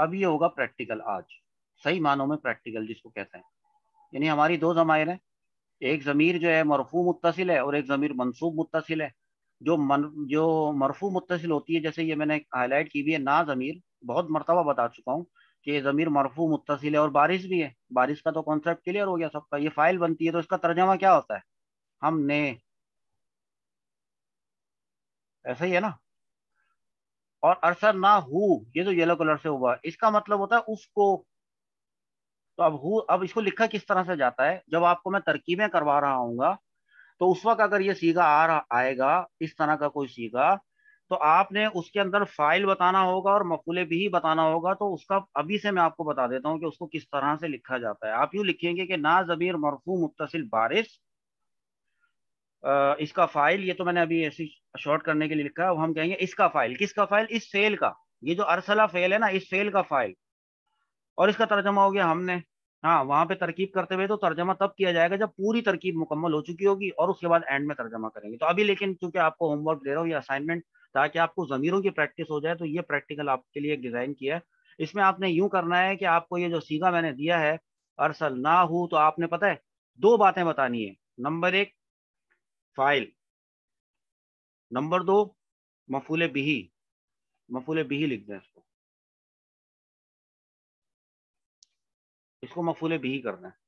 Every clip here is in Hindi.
अब ये होगा प्रैक्टिकल आज सही मानों में प्रैक्टिकल जिसको कहते हैं यानी हमारी दो जमाइर हैं एक ज़मीर जो है मरफू मुतसिल है और एक ज़मीर मनसूब मुतसिल है जो मन जो मरफू मुतसिल होती है जैसे ये मैंने हाईलाइट की भी है ना ज़मीर बहुत मरतबा बता चुका हूँ कि ज़मीर मरफू मुतसिल है और बारिश भी है बारिश का तो कॉन्सेप्ट क्लियर हो गया सबका ये फाइल बनती है तो इसका तर्जमा क्या होता है हमने ऐसा ही है ना और अरसर ना हु ये जो येलो कलर से हुआ इसका मतलब होता है उसको तो अब हु अब इसको लिखा किस तरह से जाता है जब आपको मैं तरकीबें करवा रहा हूँ तो उस वक्त अगर ये सीगा आ रहा आएगा इस तरह का कोई सीगा तो आपने उसके अंदर फाइल बताना होगा और मकूले भी बताना होगा तो उसका अभी से मैं आपको बता देता हूँ कि उसको किस तरह से लिखा जाता है आप यू लिखेंगे कि ना जबीर मरफू मुतसिल बारिश इसका फाइल ये तो मैंने अभी ऐसी शॉर्ट करने के लिए लिखा है हम कहेंगे इसका फाइल किसका फाइल इस फेल का ये जो अरसला फेल है ना इस फेल का फाइल और इसका तर्जमा हो गया हमने हाँ वहां पे तरकीब करते हुए तो तर्जमा तब किया जाएगा जब पूरी तरकीब मुकम्मल हो चुकी होगी और उसके बाद एंड में तर्जमा करेंगे तो अभी लेकिन चूंकि आपको होमवर्क दे रहा हूँ ये असाइनमेंट ताकि आपको ज़मीरों की प्रैक्टिस हो जाए तो ये प्रैक्टिकल आपके लिए डिज़ाइन किया है इसमें आपने यूं करना है कि आपको ये जो सीगा मैंने दिया है अरसल ना हो तो आपने पता है दो बातें बतानी है नंबर एक फाइल नंबर दो मफूले बिही मफूल बिही लिख दें इसको इसको मफूल बिही करना है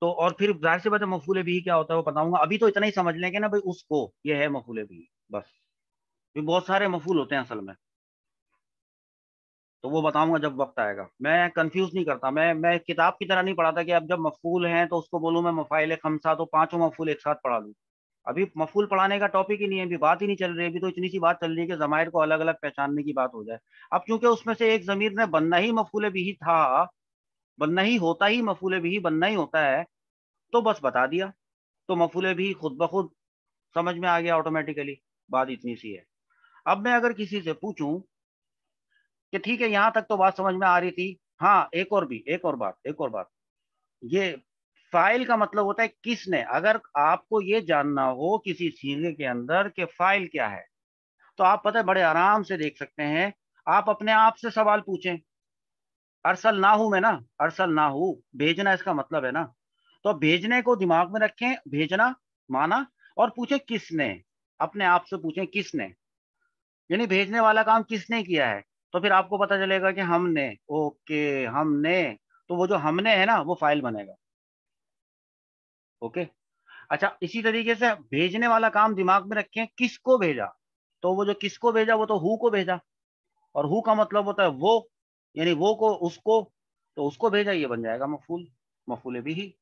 तो और फिर जाहिर सी बात है मफूल बिही क्या होता है वो बताऊंगा अभी तो इतना ही समझ लेंगे ना भाई उसको ये है मफूले बिही बस भी बहुत सारे मफूल होते हैं असल में तो वो बताऊंगा जब वक्त आएगा मैं कंफ्यूज नहीं करता मैं मैं किताब की तरह नहीं पढ़ाता कि अब जब मफूल हैं तो उसको बोलूँ मैं मफाइल खमसा तो पांचों मफूल एक साथ पढ़ा लूँ अभी मफूल पढ़ाने का टॉपिक ही नहीं है अभी बात ही नहीं चल रही अभी तो इतनी सी बात चल रही है कि जमायर को अलग अलग पहचानने की बात हो जाए अब चूंकि उसमें से एक जमीर ने बनना ही मफूल भी था बनना ही होता ही मफूल भी बनना ही होता है तो बस बता दिया तो मफूल भी खुद ब खुद समझ में आ गया ऑटोमेटिकली बात इतनी सी है अब मैं अगर किसी से पूछूं कि ठीक है यहां तक तो बात समझ में आ रही थी हाँ एक और भी एक और बात एक और बात ये फाइल का मतलब होता है किसने अगर आपको ये जानना हो किसी सीरे के अंदर के फाइल क्या है तो आप पता है बड़े आराम से देख सकते हैं आप अपने आप से सवाल पूछें अरसल ना हूं मैं ना अरसल ना हूं भेजना इसका मतलब है ना तो भेजने को दिमाग में रखें भेजना माना और पूछे किसने अपने आप से पूछें किसने यानी भेजने वाला काम किसने किया है तो फिर आपको पता चलेगा कि हमने ओके हमने तो वो जो हमने है ना वो फाइल बनेगा ओके अच्छा इसी तरीके से भेजने वाला काम दिमाग में रखें किसको भेजा तो वो जो किसको भेजा वो तो हु को भेजा और हु का मतलब होता है वो यानी वो को उसको तो उसको भेजा ये बन जाएगा मफूल मफूल भी ही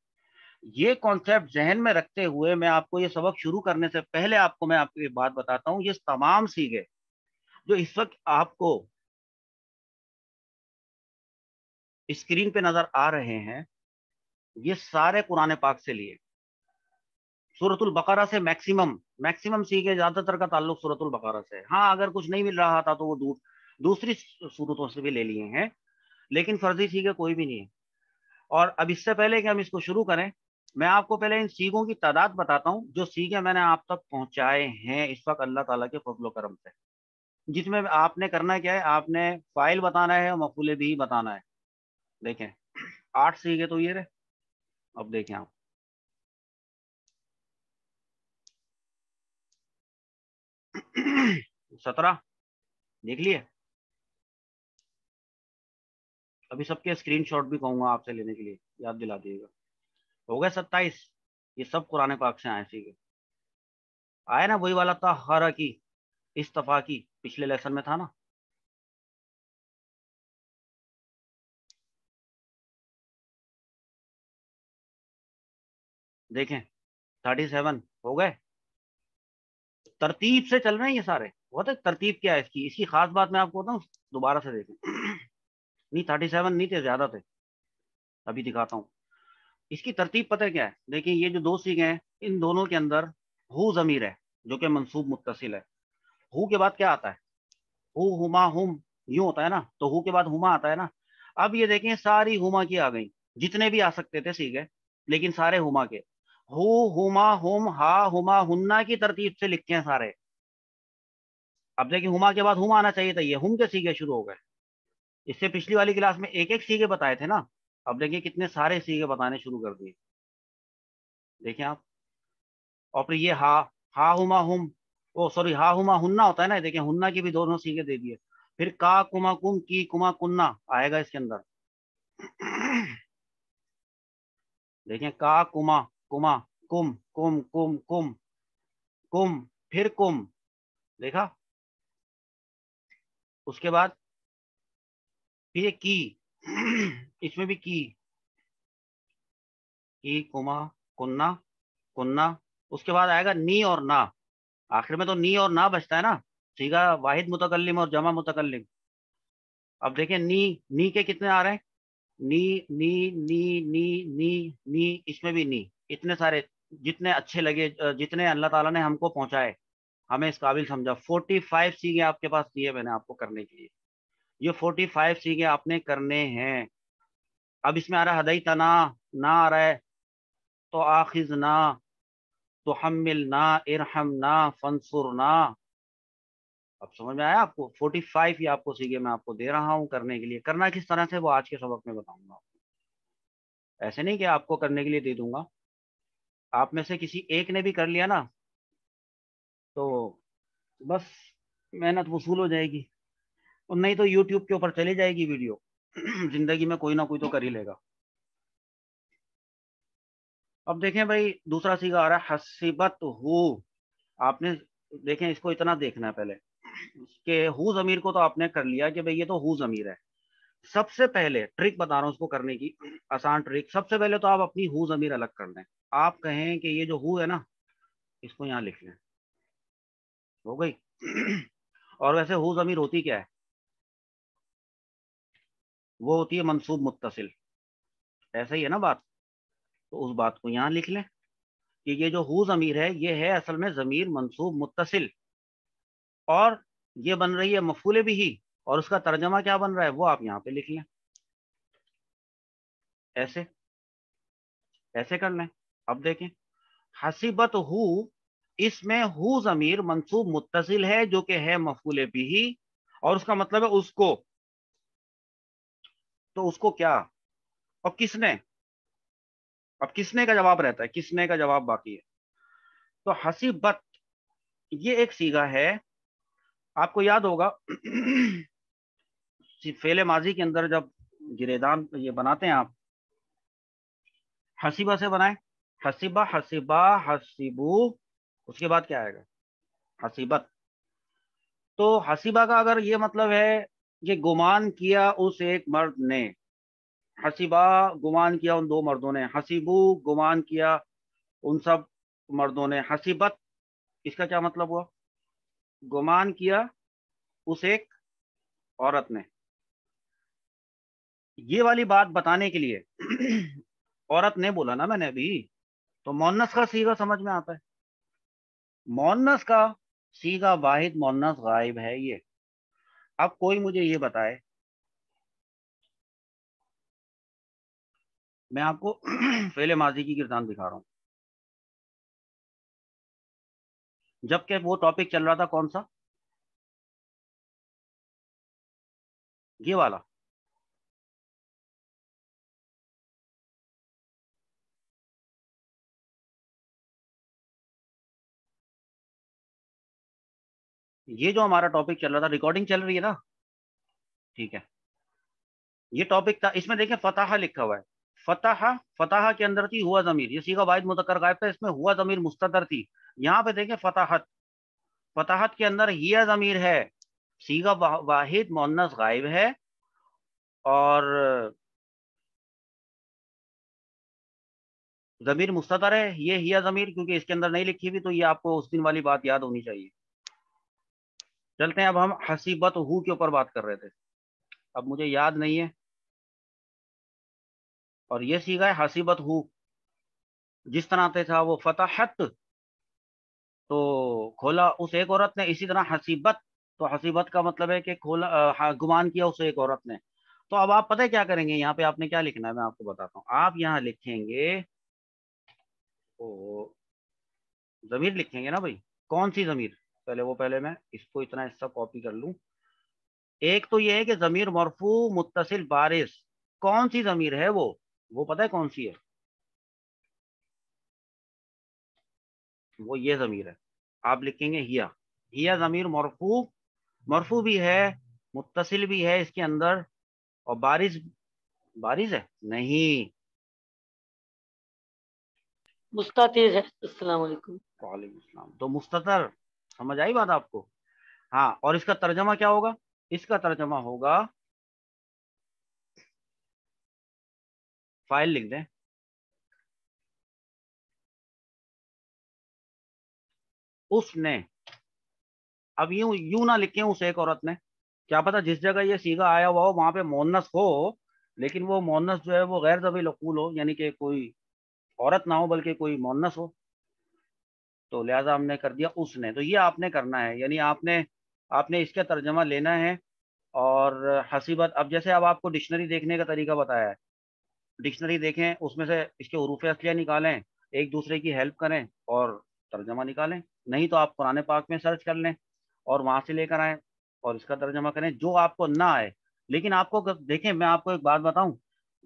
ये कॉन्सेप्ट जहन में रखते हुए मैं आपको ये सबक शुरू करने से पहले आपको मैं आपको ये बात बताता हूँ ये तमाम सीखे जो इस वक्त आपको स्क्रीन पे नजर आ रहे हैं ये सारे कुरान पाक से लिए सूरतुल बकरा से मैक्सिमम मैक्सिमम सीखे ज्यादातर का ताल्लुक सूरतुल बकरा से हाँ अगर कुछ नहीं मिल रहा था तो वो दूर दूसरी सूरतों से भी ले लिए हैं लेकिन फर्जी सीखे कोई भी नहीं है और अब इससे पहले कि हम इसको शुरू करें मैं आपको पहले इन सीखों की तादाद बताता हूँ जो सीखे मैंने आप तक पहुँचाए हैं इस वक्त अल्लाह तला के फजलो करम से जिसमें आपने करना क्या है आपने फाइल बताना है और मफूले भी बताना है देखें आठ सी के तो ये रहे अब देखें आप सत्रह देख लिए अभी सबके स्क्रीनशॉट भी कहूंगा आपसे लेने के लिए याद दिला दिएगा हो गए सत्ताईस ये सब कुरने पाक से आए के आया ना वही वाला था हर की इस्तफा की पिछले लेसन में था ना देखें थर्टी सेवन हो गए तरतीब से चल रहे हैं ये सारे बहुत है तरतीब क्या है इसकी इसकी खास बात मैं आपको बताऊँ दोबारा से देखें नहीं थर्टी सेवन नहीं थे ज्यादा थे अभी दिखाता हूँ इसकी तरतीब पता है क्या है देखिए ये जो दो सीखे हैं इन दोनों के अंदर हु जमीर है जो कि मनसूब मुतसिल है हु के बाद क्या आता है हु हुमा हुम यूं होता है ना तो हु के बाद हुमा आता है ना अब ये देखें सारी हुमा की आ गई जितने भी आ सकते थे सीखे लेकिन सारे हुमा के हु हुमा हुम हा हुमा हुन्ना की तरतीब से लिखते हैं सारे अब देखिए हुमा के बाद हुम आना चाहिए था ये हुम के सीगे शुरू हो गए इससे पिछली वाली क्लास में एक एक सीगे बताए थे ना अब देखिए कितने सारे सीगे बताने शुरू कर दिए देखिए आप और फिर ये हा हा हुमा हुम ओ सॉरी हा हुमा हुन्ना होता है ना देखिए हुन्ना की भी दोनों सीगे दे दिए फिर का कुमा कुम की कुमा कुन्ना आएगा इसके अंदर देखिए का कुमा कुमा कुम कुम कुम कुम कुम फिर कुम देखा उसके बाद फिर की इसमें भी की की कुमा कुन्ना कुन्ना उसके बाद आएगा नी और ना आखिर में तो नी और ना बचता है ना सीधा वाहिद मुतकलम और जमा मुतकलम अब देखें नी नी के कितने आ रहे हैं नी नी नी नी नी नी इसमें भी नी इतने सारे जितने अच्छे लगे जितने अल्लाह ताला ने हमको पहुंचाए हमें इस काबिल समझा 45 सीखे आपके पास दिए मैंने आपको करने के लिए ये 45 सीगे आपने करने हैं अब इसमें आ रहा हदई तना ना आ रहा है तो आखिज ना तो हमिल ना इरहम ना फनसुर ना अब समझ में आया आपको 45 ही आपको सीगे मैं आपको दे रहा हूँ करने के लिए करना किस तरह से वो आज के सबक में बताऊंगा आपको ऐसे नहीं कि आपको करने के लिए दे दूंगा आप में से किसी एक ने भी कर लिया ना तो बस मेहनत वसूल हो जाएगी और नहीं तो यूट्यूब के ऊपर चली जाएगी वीडियो जिंदगी में कोई ना कोई तो कर ही लेगा अब देखें भाई दूसरा सीखा आ रहा है हसीबत हु आपने देखें इसको इतना देखना है पहले कि हु जमीर को तो आपने कर लिया कि भाई ये तो हु जमीर है सबसे पहले ट्रिक बता रहा हूँ उसको करने की आसान ट्रिक सबसे पहले तो आप अपनी हु जमीर अलग कर लें आप कहें कि ये जो हु है ना इसको यहाँ लिख लें हो गई और वैसे हु जमीर होती क्या है वो होती है मनसूब मुतसिल ऐसा ही है ना बात तो उस बात को यहाँ लिख लें कि ये जो हु ज़मीर है ये है असल में ज़मीर मनसूब मुतसिल और ये बन रही है मफूले भी ही और उसका तर्जमा क्या बन रहा है वो आप यहाँ पे लिख लें ऐसे ऐसे कर लें अब देखें हसीबत हु इसमें हु जमीर मंसूब मुतसिल है जो कि है मफूल बिही और उसका मतलब है उसको तो उसको क्या और किसने अब किसने का जवाब रहता है किसने का जवाब बाकी है तो हसीबत ये एक सीगा है आपको याद होगा फेले माजी के अंदर जब गिरेदान ये बनाते हैं आप हसीबा से बनाए हसीबा हसीबा हसीबू उसके बाद क्या आएगा हसीबत तो हसीबा का अगर ये मतलब है कि गुमान किया उस एक मर्द ने हसीबा गुमान किया उन दो मर्दों ने हसीबू गुमान किया उन सब मर्दों ने हसीबत इसका क्या मतलब हुआ गुमान किया उस एक औरत ने ये वाली बात बताने के लिए औरत ने बोला ना मैंने अभी तो मोहनस का सीगा समझ में आता है मोहनस का सीगा वाहिद मोनस गायब है ये अब कोई मुझे ये बताए मैं आपको पहले माजी की किरदान दिखा रहा हूं जबकि वो टॉपिक चल रहा था कौन सा ये वाला ये जो हमारा टॉपिक चल रहा था रिकॉर्डिंग चल रही है ना ठीक है ये टॉपिक था इसमें देखिए फताहा लिखा हुआ है फतह फतह के अंदर थी हुआ जमीर ये सीखा वाहिद मुतकर गायब था इसमें हुआ जमीर मुस्तर थी यहाँ पे देखें फताहत फताहत के अंदर हिया जमीर है सीगा वाहिद मोहनस गायब है और जमीर मुस्तर है ये हिया जमीर क्योंकि इसके अंदर नहीं लिखी हुई तो ये आपको उस दिन वाली बात याद होनी चाहिए चलते हैं अब हम हसीबत हु के ऊपर बात कर रहे थे अब मुझे याद नहीं है और ये सीखा है हसीबत हु जिस तरह से था वो फतहत तो खोला उस एक औरत ने इसी तरह हसीबत तो हसीबत का मतलब है कि खोला गुमान किया उस एक औरत ने तो अब आप पता है क्या करेंगे यहाँ पे आपने क्या लिखना है मैं आपको बताता हूँ आप यहाँ लिखेंगे ओ जमीर लिखेंगे ना भाई कौन सी जमीर पहले वो पहले मैं इसको इतना हिस्सा कॉपी कर लू एक तो ये है कि जमीर मरफू मुतसिल बारिश कौन सी जमीर है वो वो पता है कौन सी है वो ये जमीर है आप लिखेंगे हिया हिया जमीर मरफू मरफू भी है मुतसिल भी है इसके अंदर और बारिश बारिश है नहीं मुस्तातिर है तो मुस्तर समझ आई बात आपको हाँ और इसका तर्जमा क्या होगा इसका तर्जमा होगा फाइल लिख दें उसने अब यू यूं ना लिखे उस एक औरत ने क्या पता जिस जगह ये सीगा आया हुआ हो वहां पे मोनस हो लेकिन वो मोनस जो है वो गैर जबी लकूल हो यानी कि कोई औरत ना हो बल्कि कोई मोनस हो तो लिहाजा हमने कर दिया उसने तो ये आपने करना है यानी आपने आपने इसका तर्जमा लेना है और हसीबत अब जैसे अब आपको डिक्शनरी देखने का तरीका बताया है डिक्शनरी देखें उसमें से इसके हरूफ असलिया निकालें एक दूसरे की हेल्प करें और तर्जमा निकालें नहीं तो आप पुराने पाक में सर्च कर लें और वहाँ से लेकर आएँ और इसका तर्जमा करें जो आपको ना आए लेकिन आपको देखें मैं आपको एक बात बताऊं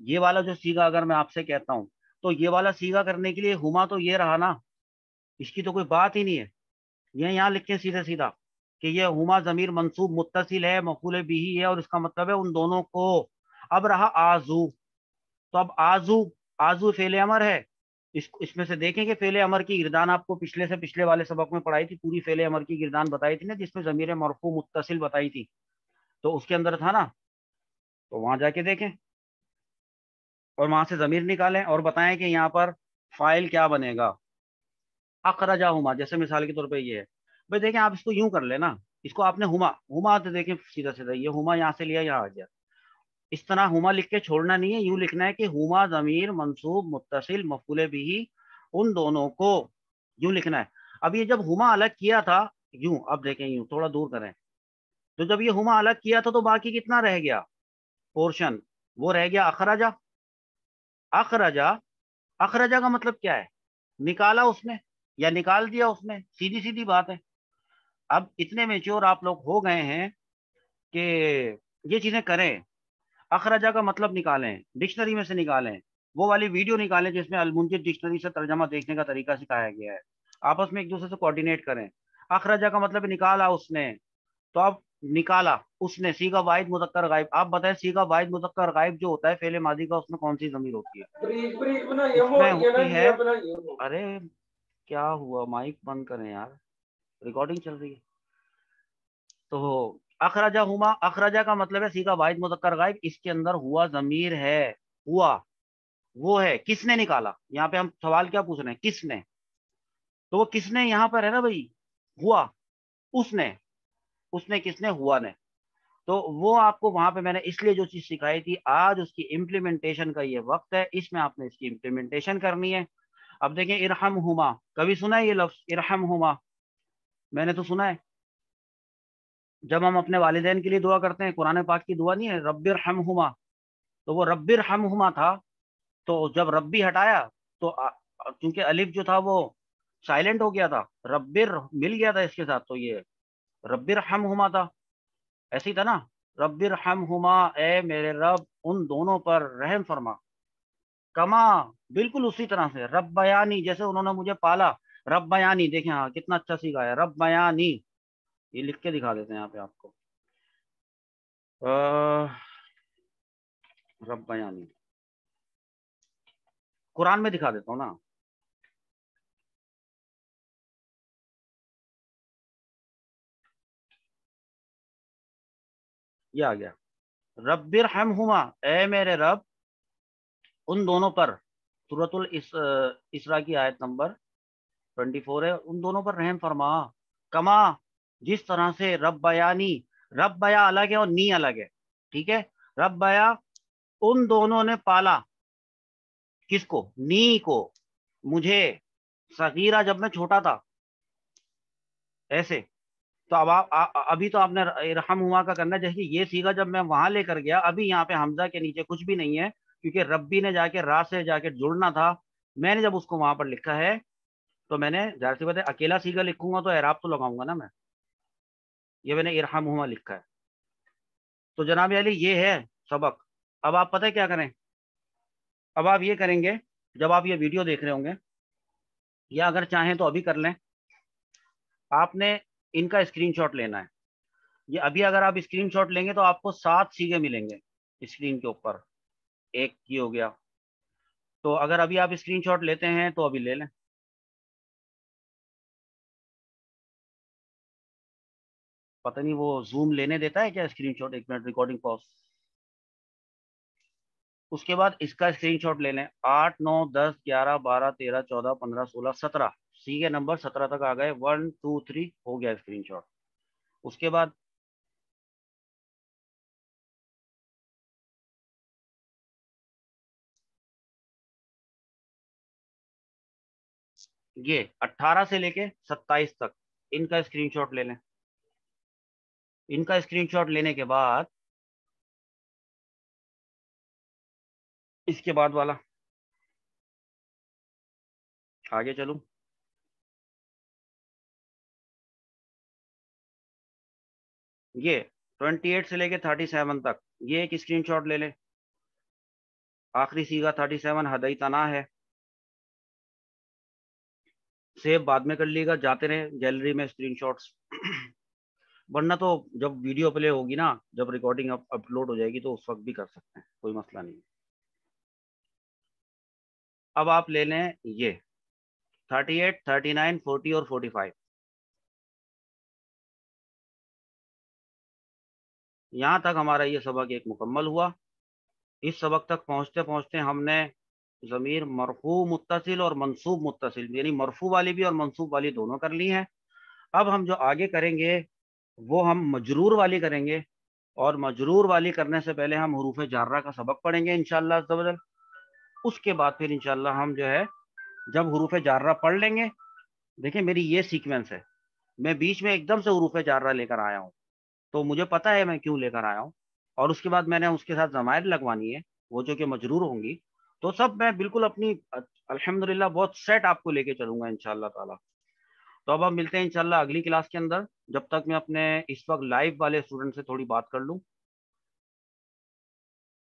ये वाला जो सीगा अगर मैं आपसे कहता हूँ तो ये वाला सीगा करने के लिए हुमा तो ये रहा ना इसकी तो कोई बात ही नहीं है ये यहाँ लिखें सीधे सीधा कि ये हुमा जमीर मंसूब मुतसिल है मकूल बिही है और इसका मतलब है उन दोनों को अब रहा आजू तो अब आजू आजू फेले अमर है इस इसमें से देखें कि फेले अमर की गिरदान आपको पिछले से पिछले वाले सबक में पढ़ाई थी पूरी फेले अमर की गिरदान बताई थी ना जिसमें जमीर मरफू मुतसिल बताई थी तो उसके अंदर था ना तो वहां जाके देखें और वहां से जमीर निकालें और बताएं कि यहाँ पर फाइल क्या बनेगा अखराजा हुमा जैसे मिसाल के तौर पर ये है भाई देखें आप इसको यूं कर लेना इसको आपने हुमा हुमा तो देखें सीधा सीधा ये हुमा यहाँ से लिया यहाँ आ गया इस तरह हुमा लिख के छोड़ना नहीं है यूं लिखना है कि हुमा जमीर मनसूब मुतसिल मफूल भी उन दोनों को यूं लिखना है अब ये जब हुमा अलग किया था यूं अब देखें यूं थोड़ा दूर करें तो जब ये हुमा अलग किया था तो बाकी कितना रह गया पोर्शन वो रह गया अखराजा अखराजा अखराजा का मतलब क्या है निकाला उसने या निकाल दिया उसने सीधी सीधी बात है अब इतने मेच्योर आप लोग हो गए हैं कि ये चीजें करें अखराजा का मतलब निकालें डिक्शनरी में से निकालें वो वाली वीडियो निकालें जिसमें अलमुंजित डिक्शनरी से तर्जमा देखने का तरीका सिखाया गया है आपस में एक दूसरे से कोऑर्डिनेट करें अखराजा का मतलब निकाला उसने तो आप निकाला उसने सीगा वाहिद मुजक्कर गायब आप बताएं सीगा वाहिद मुजक्कर गायब जो होता है फेले माजी का उसमें कौन सी जमीर होती है अरे क्या हुआ माइक बंद करें यार रिकॉर्डिंग चल रही है तो अखराजा हुमा अखराजा का मतलब है सीखा वाहिद मुजक्कर गायब इसके अंदर हुआ जमीर है हुआ वो है किसने निकाला यहाँ पे हम सवाल क्या पूछ रहे हैं किसने तो वो किसने यहाँ पर है ना भाई हुआ उसने उसने किसने हुआ ने तो वो आपको वहां पे मैंने इसलिए जो चीज सिखाई थी आज उसकी इम्प्लीमेंटेशन का ये वक्त है इसमें आपने इसकी इम्प्लीमेंटेशन करनी है अब देखें इरहम हुमा कभी सुना है ये लफ्ज इरहम हुमा मैंने तो सुना है जब हम अपने वालदेन के लिए दुआ करते हैं कुरान पाक की दुआ नहीं है रब्बिर हम हुमा तो वो रब्बिर हम हुमा था तो जब रब्बी हटाया तो क्योंकि अलिफ जो था वो साइलेंट हो गया था रब्बिर मिल गया था इसके साथ तो ये रब्बिर हम हुमा था ऐसे ही था ना रब्बिर हम हुमा ए मेरे रब उन दोनों पर रहम फरमा कमा बिल्कुल उसी तरह से रब बयानी जैसे उन्होंने मुझे पाला रब बयानी देखे हाँ कितना अच्छा सीखा है रब बयानी ये लिख के दिखा देते हैं यहाँ पे आपको रब कुरान में दिखा देता हूँ ना ये आ गया रबिर हम हुमा ए मेरे रब उन दोनों पर सूरतुल इस, इसरा की आयत नंबर 24 है उन दोनों पर रहम फरमा कमा जिस तरह से रब नी रब बया अलग है और नी अलग है ठीक है रब बया उन दोनों ने पाला किसको नी को मुझे सगीरा जब मैं छोटा था ऐसे तो अब आप अभी तो आपने रहम हुआ का करना जैसे ये सीखा जब मैं वहां लेकर गया अभी यहाँ पे हमजा के नीचे कुछ भी नहीं है क्योंकि रब्बी ने जाके रा से जाके जुड़ना था मैंने जब उसको वहां पर लिखा है तो मैंने जाहिर सी बात है अकेला सीखा लिखूंगा तो एराब तो लगाऊंगा ना मैं ये मैंने इरहम हुआ लिखा है तो जनाब अली ये है सबक अब आप पता है क्या करें अब आप ये करेंगे जब आप ये वीडियो देख रहे होंगे या अगर चाहें तो अभी कर लें आपने इनका स्क्रीनशॉट लेना है ये अभी अगर आप स्क्रीनशॉट लेंगे तो आपको सात सीगे मिलेंगे स्क्रीन के ऊपर एक की हो गया तो अगर अभी आप स्क्रीनशॉट लेते हैं तो अभी ले लें पता नहीं वो जूम लेने देता है क्या स्क्रीनशॉट एक मिनट रिकॉर्डिंग पॉज उसके बाद इसका स्क्रीनशॉट ले लें आठ नौ दस ग्यारह बारह तेरह चौदह पंद्रह सोलह सत्रह सी के नंबर सत्रह तक आ गए वन टू थ्री हो गया स्क्रीनशॉट उसके बाद ये अट्ठारह से लेके सत्ताईस तक इनका स्क्रीनशॉट ले लें इनका स्क्रीनशॉट लेने के बाद इसके बाद वाला आगे चलू ये 28 से लेके 37 तक ये एक स्क्रीनशॉट ले ले आखिरी सीगा 37 हदई तना है सेव बाद में कर लीगा जाते रहे गैलरी में स्क्रीनशॉट्स वरना तो जब वीडियो प्ले होगी ना जब रिकॉर्डिंग अपलोड हो जाएगी तो उस वक्त भी कर सकते हैं कोई मसला नहीं अब आप ले लें ये thirty eight thirty nine forty और फोर्टी फाइव यहां तक हमारा ये सबक एक मुकम्मल हुआ इस सबक तक पहुंचते पहुंचते हमने ज़मीर मरफू मुतसिल और मनसूब मुतसिल यानी मरफू वाली भी और मनसूब वाली दोनों कर ली हैं अब हम जो आगे करेंगे वो हम मजरूर वाली करेंगे और मजरूर वाली करने से पहले हम हरूफ जार्रा का सबक पढ़ेंगे इनशाला उसके बाद फिर इनशाला हम जो है जब हरूफ जार्रा पढ़ लेंगे देखिए मेरी ये सीक्वेंस है मैं बीच में एकदम से हरूफ जारा लेकर आया हूँ तो मुझे पता है मैं क्यों लेकर आया हूँ और उसके बाद मैंने उसके साथ जमायर लगवानी है वो जो कि मजरूर होंगी तो सब मैं बिल्कुल अपनी अलहमदिल्ला बहुत सेट आपको लेके चलूंगा इनशाला तो अब आप मिलते हैं इंशाल्लाह अगली क्लास के अंदर जब तक मैं अपने इस वक्त लाइव वाले स्टूडेंट से थोड़ी बात कर लूँ